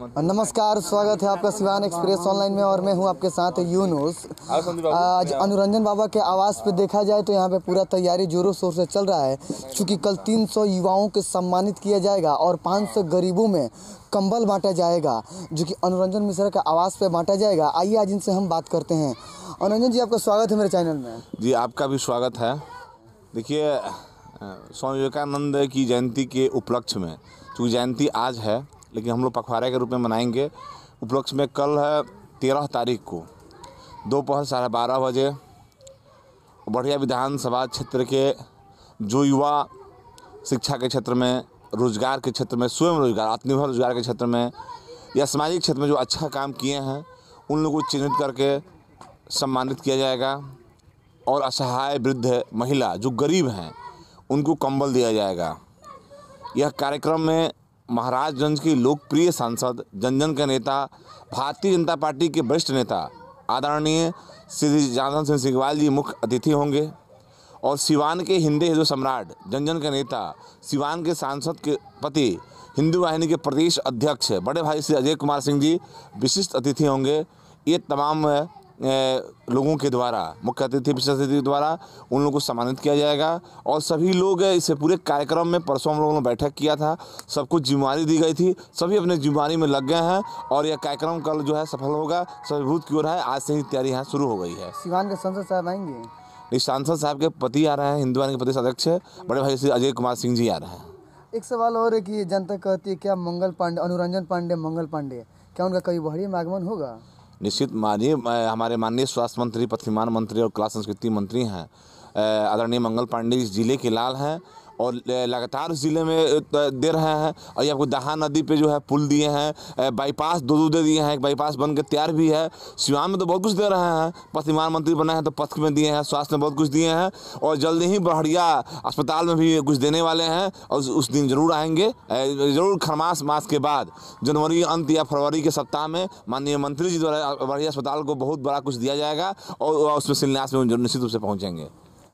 नमस्कार स्वागत है आपका सिवान एक्सप्रेस ऑनलाइन में और मैं हूं आपके साथ यूनुस आज अनुरंजन बाबा के आवास पे देखा जाए तो यहां पे पूरा तैयारी जोरों शोर से चल रहा है क्योंकि कल 300 युवाओं के सम्मानित किया जाएगा और 500 गरीबों में कंबल बांटा जाएगा जो कि अनुरंजन मिश्रा के आवास पे बांटा जाएगा आइए आज इनसे हम बात करते हैं अनुरंजन जी आपका स्वागत है मेरे चैनल में जी आपका भी स्वागत है देखिए स्वामी विवेकानंद की जयंती के उपलक्ष्य में चूँकि जयंती आज है लेकिन हम लोग पखवाड़े के रूप में मनाएंगे उपलक्ष्य में कल है तेरह तारीख को दोपहर साढ़े बारह बजे बढ़िया विधानसभा क्षेत्र के जो युवा शिक्षा के क्षेत्र में रोजगार के क्षेत्र में स्वयं रोजगार आत्मनिर्भर रोजगार के क्षेत्र में या सामाजिक क्षेत्र में जो अच्छा काम किए हैं उन लोगों को चिन्हित करके सम्मानित किया जाएगा और असहाय वृद्ध महिला जो गरीब हैं उनको कंबल दिया जाएगा यह कार्यक्रम में महाराजगंज की लोकप्रिय सांसद जन जन के नेता भारतीय जनता पार्टी के वरिष्ठ नेता आदरणीय श्री जानन सिंह सिग्वाल जी मुख्य अतिथि होंगे और सिवान के हिंदी हिंदू सम्राट जन जन के नेता सिवान के सांसद के पति हिंदू वाहिनी के प्रदेश अध्यक्ष बड़े भाई श्री अजय कुमार सिंह जी विशिष्ट अतिथि होंगे ये तमाम लोगों के द्वारा मुख्य अतिथि विशेष अतिथि द्वारा उन लोगों को सम्मानित किया जाएगा और सभी लोग इसे पूरे कार्यक्रम में परसों हम लोगों ने बैठक किया था सबको जिम्मेवारी दी गई थी सभी अपने जिम्मेवारी में लग गए हैं और यह कार्यक्रम कल जो है सफल होगा सभी भूत की ओर है आज से ही तैयारी यहाँ शुरू हो गई है सिवान के संसद साहब आएंगे सांसद साहब के पति आ रहे हैं हिंदुआ के प्रदेश अध्यक्ष बड़े भाई श्री अजय कुमार सिंह जी आ रहे हैं एक सवाल और है कि जनता कहती है क्या मंगल पांडे अनुरंजन पांडे मंगल पांडे क्या उनका कभी बहरी में आगमन होगा निश्चित माननीय हमारे माननीय स्वास्थ्य मंत्री प्रतिमान मंत्री और कला संस्कृति मंत्री हैं आदरणीय मंगल पांडे इस जिले के लाल हैं और लगातार उस ज़िले में दे रहे हैं और ये आपको दहा नदी पे जो है पुल दिए हैं बाईपास दो दो दे दिए हैं एक बाईपास बन के तैयार भी है सिवान में तो बहुत कुछ दे रहे हैं पथ निर्माण मंत्री बनाए हैं तो पथ में दिए हैं स्वास्थ्य में बहुत कुछ दिए हैं और जल्दी ही बहड़िया अस्पताल में भी कुछ देने वाले हैं और उस दिन ज़रूर आएंगे ज़रूर खरमास मास के बाद जनवरी अंत या फरवरी के सप्ताह में माननीय मंत्री जी द्वारा बहड़िया अस्पताल को बहुत बड़ा कुछ दिया जाएगा और उसमें शिलान्यास में निश्चित रूप से पहुँचेंगे